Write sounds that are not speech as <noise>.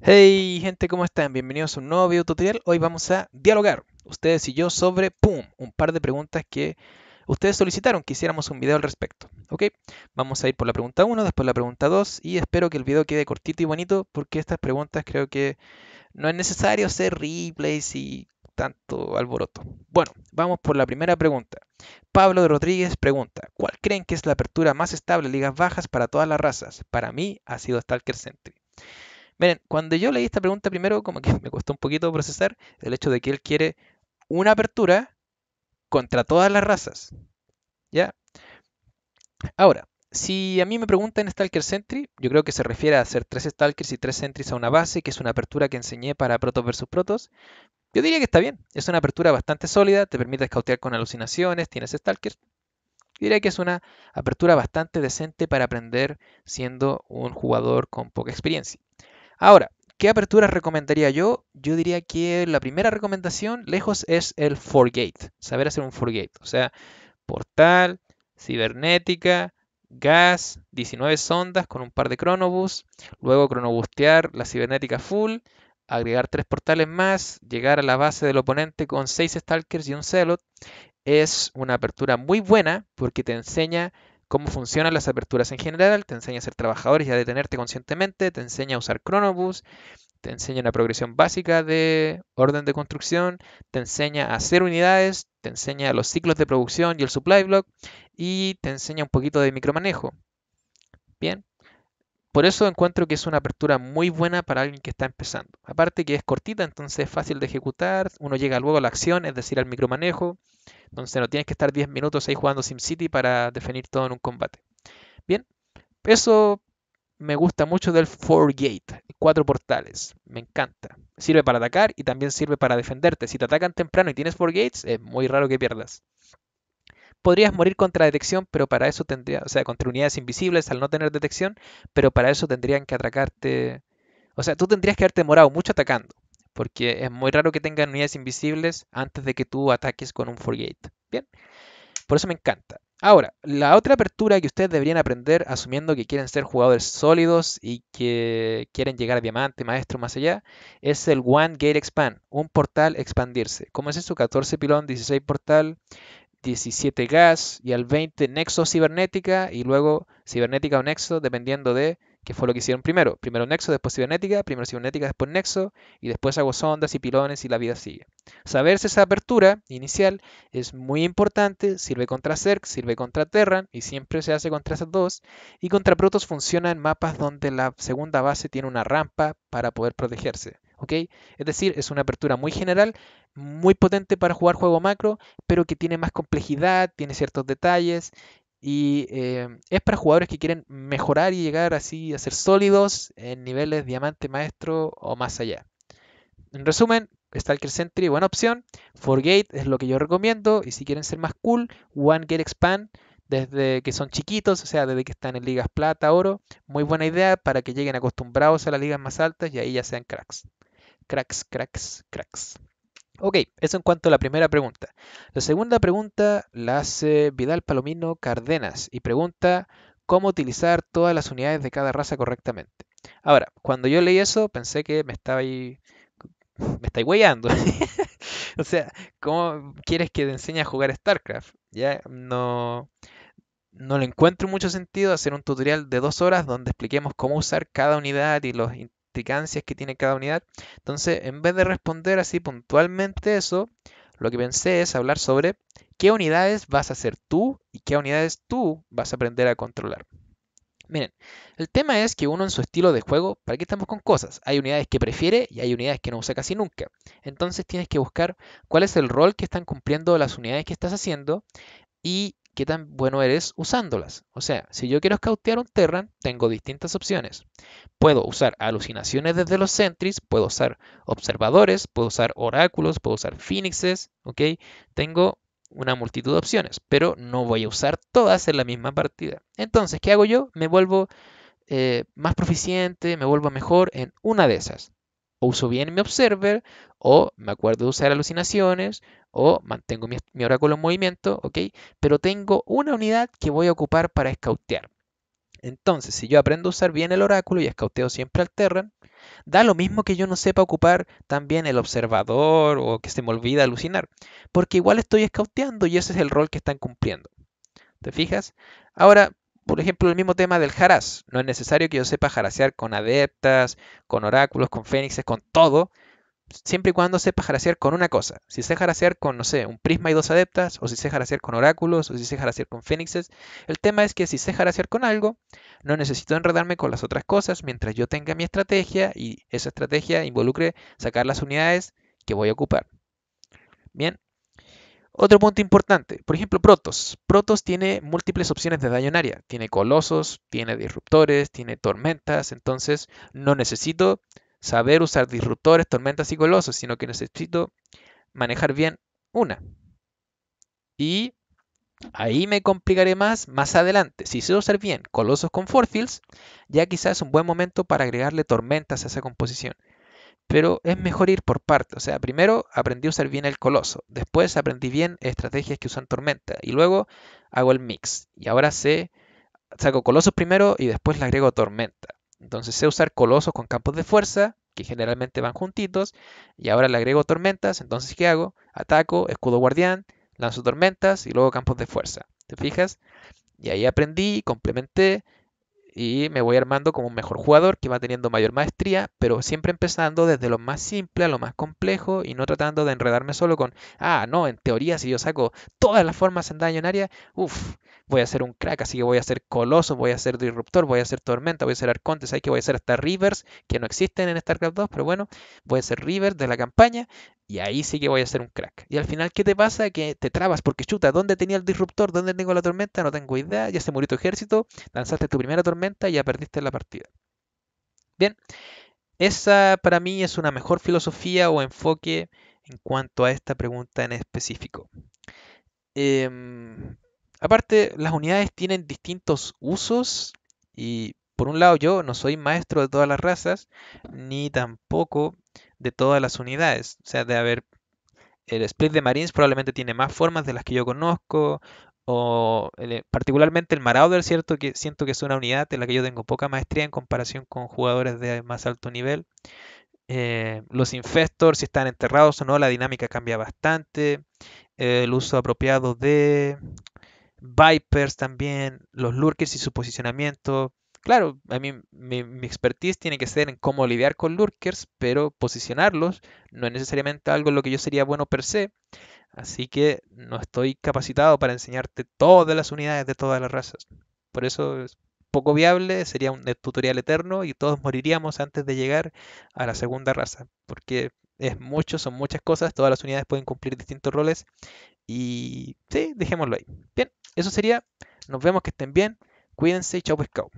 Hey gente, ¿cómo están? Bienvenidos a un nuevo video tutorial. Hoy vamos a dialogar, ustedes y yo, sobre PUM, un par de preguntas que ustedes solicitaron que hiciéramos un video al respecto. ¿Ok? Vamos a ir por la pregunta 1, después la pregunta 2 y espero que el video quede cortito y bonito porque estas preguntas creo que no es necesario hacer replays y tanto alboroto. Bueno, vamos por la primera pregunta. Pablo de Rodríguez pregunta, ¿cuál creen que es la apertura más estable de ligas bajas para todas las razas? Para mí ha sido Stalker Sentry. Miren, cuando yo leí esta pregunta primero, como que <laughs> me costó un poquito procesar el hecho de que él quiere una apertura contra todas las razas. ¿Ya? Ahora, si a mí me preguntan Stalker Sentry, yo creo que se refiere a hacer tres Stalkers y tres Sentries a una base, que es una apertura que enseñé para Protos versus Protos. Yo diría que está bien, es una apertura bastante sólida, te permite escautear con alucinaciones, tienes Stalkers. Yo diría que es una apertura bastante decente para aprender siendo un jugador con poca experiencia. Ahora, ¿qué aperturas recomendaría yo? Yo diría que la primera recomendación lejos es el ForGate, saber hacer un ForGate, o sea, portal, cibernética, gas, 19 sondas con un par de cronobus, luego cronobustear la cibernética full, agregar tres portales más, llegar a la base del oponente con 6 stalkers y un celot, es una apertura muy buena porque te enseña cómo funcionan las aperturas en general, te enseña a ser trabajadores y a detenerte conscientemente, te enseña a usar Chronobus, te enseña una progresión básica de orden de construcción, te enseña a hacer unidades, te enseña los ciclos de producción y el supply block y te enseña un poquito de micromanejo. Bien, por eso encuentro que es una apertura muy buena para alguien que está empezando. Aparte que es cortita, entonces es fácil de ejecutar, uno llega luego a la acción, es decir, al micromanejo, entonces no tienes que estar 10 minutos ahí jugando SimCity para definir todo en un combate. Bien, eso me gusta mucho del 4-Gate, cuatro portales, me encanta. Sirve para atacar y también sirve para defenderte. Si te atacan temprano y tienes 4-Gates, es muy raro que pierdas. Podrías morir contra detección, pero para eso tendría, o sea, contra unidades invisibles al no tener detección, pero para eso tendrían que atracarte. O sea, tú tendrías que haberte morado mucho atacando porque es muy raro que tengan unidades invisibles antes de que tú ataques con un 4-gate. Bien, por eso me encanta. Ahora, la otra apertura que ustedes deberían aprender, asumiendo que quieren ser jugadores sólidos y que quieren llegar a diamante, maestro, más allá, es el One Gate Expand, un portal expandirse. ¿Cómo es eso? 14 pilón, 16 portal, 17 gas y al 20 nexo cibernética y luego cibernética o nexo, dependiendo de que fue lo que hicieron primero. Primero Nexo, después Cibernética, primero Cibernética, después Nexo, y después hago sondas y pilones y la vida sigue. Saberse esa apertura inicial es muy importante, sirve contra CERC, sirve contra Terran, y siempre se hace contra esas dos, y contra Protoss funciona en mapas donde la segunda base tiene una rampa para poder protegerse. ¿ok? Es decir, es una apertura muy general, muy potente para jugar juego macro, pero que tiene más complejidad, tiene ciertos detalles y eh, es para jugadores que quieren mejorar y llegar así a ser sólidos en niveles diamante maestro o más allá. En resumen, Stalker Sentry, buena opción. Gate es lo que yo recomiendo. Y si quieren ser más cool, One Get Expand, desde que son chiquitos, o sea, desde que están en ligas plata, oro, muy buena idea para que lleguen acostumbrados a las ligas más altas y ahí ya sean cracks. Cracks, cracks, cracks. Ok, eso en cuanto a la primera pregunta. La segunda pregunta la hace Vidal Palomino Cardenas y pregunta cómo utilizar todas las unidades de cada raza correctamente. Ahora, cuando yo leí eso pensé que me estaba ahí... <laughs> Me estáis huellando. <laughs> o sea, ¿cómo quieres que te enseñe a jugar StarCraft? Ya no, no le encuentro mucho sentido hacer un tutorial de dos horas donde expliquemos cómo usar cada unidad y los, que tiene cada unidad. Entonces, en vez de responder así puntualmente eso, lo que pensé es hablar sobre qué unidades vas a hacer tú y qué unidades tú vas a aprender a controlar. Miren, el tema es que uno en su estilo de juego, ¿para qué estamos con cosas? Hay unidades que prefiere y hay unidades que no usa casi nunca. Entonces tienes que buscar cuál es el rol que están cumpliendo las unidades que estás haciendo y qué tan bueno eres usándolas. O sea, si yo quiero cautear un Terran, tengo distintas opciones. Puedo usar alucinaciones desde los Sentries, puedo usar observadores, puedo usar oráculos, puedo usar Phoenixes, ¿ok? Tengo una multitud de opciones, pero no voy a usar todas en la misma partida. Entonces, ¿qué hago yo? Me vuelvo eh, más proficiente, me vuelvo mejor en una de esas uso bien mi observer, o me acuerdo de usar alucinaciones, o mantengo mi, oráculo en movimiento, ¿ok? Pero tengo una unidad que voy a ocupar para escautear. Entonces, si yo aprendo a usar bien el oráculo y escauteo siempre al Terran, da lo mismo que yo no sepa ocupar también el observador o que se me olvida alucinar, porque igual estoy escauteando y ese es el rol que están cumpliendo. ¿Te fijas? Ahora, por ejemplo, el mismo tema del Haras. No es necesario que yo sepa jarasear con adeptas, con oráculos, con fénixes, con todo. Siempre y cuando sepa jarasear con una cosa. Si sé jarasear con, no sé, un prisma y dos adeptas, o si sé jarasear con oráculos, o si sé jarasear con fénixes. El tema es que si sé jarasear con algo, no necesito enredarme con las otras cosas mientras yo tenga mi estrategia y esa estrategia involucre sacar las unidades que voy a ocupar. Bien, otro punto importante, por ejemplo, protos. Protos tiene múltiples opciones de daño en área. Tiene colosos, tiene disruptores, tiene tormentas. Entonces, no necesito saber usar disruptores, tormentas y colosos, sino que necesito manejar bien una. Y ahí me complicaré más más adelante. Si sé usar bien colosos con Fields, ya quizás es un buen momento para agregarle tormentas a esa composición pero es mejor ir por partes. O sea, primero aprendí a usar bien el coloso, después aprendí bien estrategias que usan tormenta y luego hago el mix. Y ahora sé, saco colosos primero y después le agrego tormenta. Entonces sé usar colosos con campos de fuerza, que generalmente van juntitos, y ahora le agrego tormentas. Entonces, ¿qué hago? Ataco, escudo guardián, lanzo tormentas y luego campos de fuerza. ¿Te fijas? Y ahí aprendí, complementé, y me voy armando como un mejor jugador que va teniendo mayor maestría, pero siempre empezando desde lo más simple a lo más complejo y no tratando de enredarme solo con, ah, no, en teoría si yo saco todas las formas en daño en área, uff, voy a ser un crack, así que voy a ser Coloso, voy a ser Disruptor, voy a ser Tormenta, voy a ser Arcontes, hay que voy a ser hasta Rivers, que no existen en StarCraft 2, pero bueno, voy a ser Rivers de la campaña y ahí sí que voy a ser un crack. Y al final, ¿qué te pasa? Que te trabas, porque chuta, ¿dónde tenía el Disruptor? ¿Dónde tengo la Tormenta? No tengo idea, ya se murió tu ejército, lanzaste tu primera Tormenta y ya perdiste la partida. Bien, esa para mí es una mejor filosofía o enfoque en cuanto a esta pregunta en específico. Eh, Aparte, las unidades tienen distintos usos y por un lado yo no soy maestro de todas las razas, ni tampoco de todas las unidades. O sea, de haber... El split de Marines probablemente tiene más formas de las que yo conozco, o particularmente el Marauder, ¿cierto? Que siento que es una unidad en la que yo tengo poca maestría en comparación con jugadores de más alto nivel. Eh, los infestors, si están enterrados o no, la dinámica cambia bastante. el uso apropiado de Vipers también, los lurkers y su posicionamiento. Claro, a mí mi, mi, expertise tiene que ser en cómo lidiar con lurkers, pero posicionarlos no es necesariamente algo en lo que yo sería bueno per se. Así que no estoy capacitado para enseñarte todas las unidades de todas las razas. Por eso es poco viable, sería un eh, tutorial eterno y todos moriríamos antes de llegar a la segunda raza, porque es mucho, son muchas cosas, todas las unidades pueden cumplir distintos roles y sí, dejémoslo ahí. Bien, eso sería, nos vemos, que estén bien, cuídense y chao pescado.